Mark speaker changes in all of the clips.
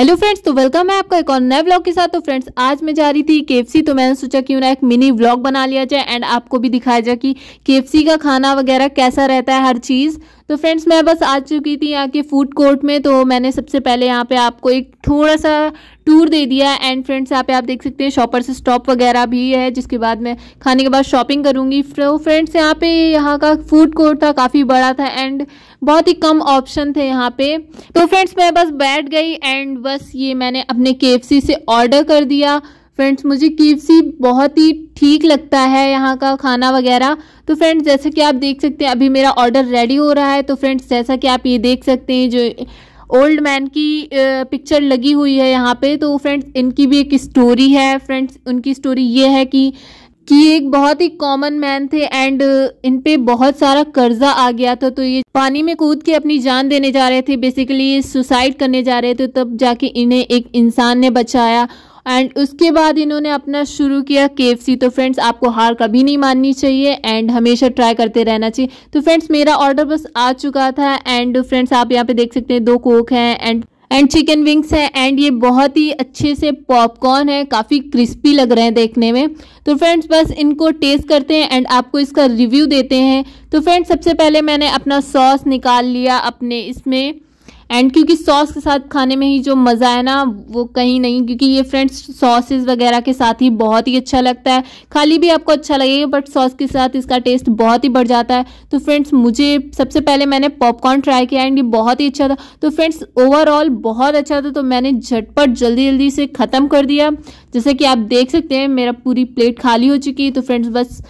Speaker 1: hello friends तो welcome है आपका एक और नए व्लॉग के साथ तो फ्रेंड्स आज मैं जा रही थी केएफसी तो मैंने सोचा क्यों ना एक मिनी व्लॉग बना लिया जाए एंड आपको भी दिखाया जाए कि केएफसी का खाना वगैरह कैसा रहता है हर चीज़ तो फ्रेंड्स मैं बस आ चुकी थी यहाँ के फूड कोर्ट में तो मैंने सबसे पहले यहाँ पे आपको एक थोड़ा सा टूर दे दिया एंड फ्रेंड्स यहाँ पे आप देख सकते हैं शॉपर्स स्टॉप वगैरह भी है जिसके बाद मैं खाने के बाद शॉपिंग करूँगी तो फ्रेंड्स यहाँ पे यहाँ का फूड कोर्ट था काफ़ी बड़ा था एंड बहुत ही कम ऑप्शन थे यहाँ पे तो फ्रेंड्स मैं बस बैठ गई एंड बस ये मैंने अपने के से ऑर्डर कर दिया फ्रेंड्स मुझे के बहुत ही ठीक लगता है यहाँ का खाना वगैरह तो फ्रेंड्स जैसा कि आप देख सकते हैं अभी मेरा ऑर्डर रेडी हो रहा है तो फ्रेंड्स जैसा कि आप ये देख सकते हैं जो ओल्ड मैन की पिक्चर लगी हुई है यहाँ पे तो फ्रेंड्स इनकी भी एक स्टोरी है फ्रेंड्स उनकी स्टोरी ये है कि कि एक बहुत ही कॉमन मैन थे एंड इन पे बहुत सारा कर्जा आ गया था तो ये पानी में कूद के अपनी जान देने जा रहे थे बेसिकली ये सुसाइड करने जा रहे थे तब जाके इन्हें एक इंसान ने बचाया एंड उसके बाद इन्होंने अपना शुरू किया के तो फ्रेंड्स आपको हार कभी नहीं माननी चाहिए एंड हमेशा ट्राई करते रहना चाहिए तो फ्रेंड्स मेरा ऑर्डर बस आ चुका था एंड फ्रेंड्स आप यहाँ पे देख सकते हैं दो कोक हैं एंड एंड चिकन विंग्स है एंड ये बहुत ही अच्छे से पॉपकॉर्न है काफ़ी क्रिस्पी लग रहे हैं देखने में तो फ्रेंड्स बस इनको टेस्ट करते हैं एंड आपको इसका रिव्यू देते हैं तो फ्रेंड्स सबसे पहले मैंने अपना सॉस निकाल लिया अपने इसमें एंड क्योंकि सॉस के साथ खाने में ही जो मज़ा है ना वो कहीं नहीं क्योंकि ये फ्रेंड्स सॉसेज वगैरह के साथ ही बहुत ही अच्छा लगता है खाली भी आपको अच्छा लगेगा बट सॉस के साथ इसका टेस्ट बहुत ही बढ़ जाता है तो फ्रेंड्स मुझे सबसे पहले मैंने पॉपकॉर्न ट्राई किया एंड ये बहुत ही अच्छा था तो फ्रेंड्स ओवरऑल बहुत अच्छा था तो मैंने झटपट जल्दी जल्दी से ख़त्म कर दिया जैसे कि आप देख सकते हैं मेरा पूरी प्लेट खाली हो चुकी है तो फ्रेंड्स बस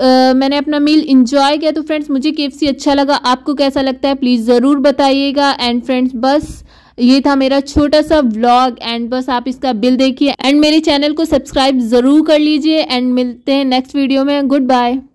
Speaker 1: मैंने अपना मील इंजॉय किया तो फ्रेंड्स मुझे के अच्छा लगा आपको कैसा लगता है प्लीज़ ज़रूर बताइएगा एंड फ्रेंड्स बस ये था मेरा छोटा सा व्लॉग एंड बस आप इसका बिल देखिए एंड मेरे चैनल को सब्सक्राइब ज़रूर कर लीजिए एंड मिलते हैं नेक्स्ट वीडियो में गुड बाय